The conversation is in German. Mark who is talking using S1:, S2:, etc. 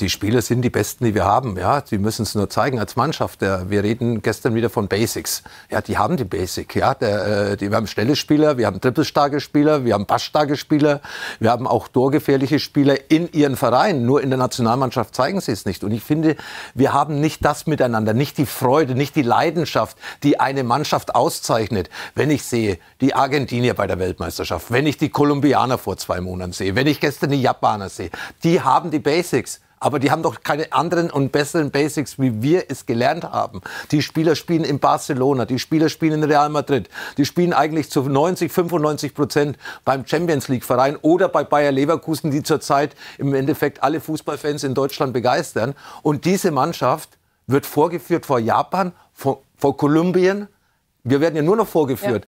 S1: die Spieler sind die Besten, die wir haben. Ja, die müssen es nur zeigen als Mannschaft. Der, wir reden gestern wieder von Basics. Ja, die haben die Basic. Ja, der, äh, die, wir haben schnelle Spieler, wir haben trippelstarke Spieler, wir haben passstarke Spieler, wir haben auch torgefährliche Spieler in ihren Vereinen. Nur in der Nationalmannschaft zeigen sie es nicht. Und ich finde, wir haben nicht das miteinander, nicht die Freude, nicht die Leidenschaft, die eine Mannschaft auszeichnet. Wenn ich sehe die Argentinier bei der Weltmeisterschaft, wenn ich die Kolumbianer vor zwei Monaten sehe, wenn ich gestern die Japaner sehe, die haben die Basics. Aber die haben doch keine anderen und besseren Basics, wie wir es gelernt haben. Die Spieler spielen in Barcelona, die Spieler spielen in Real Madrid, die spielen eigentlich zu 90, 95 Prozent beim Champions League Verein oder bei Bayer Leverkusen, die zurzeit im Endeffekt alle Fußballfans in Deutschland begeistern. Und diese Mannschaft wird vorgeführt vor Japan, vor, vor
S2: Kolumbien. Wir werden ja nur noch vorgeführt.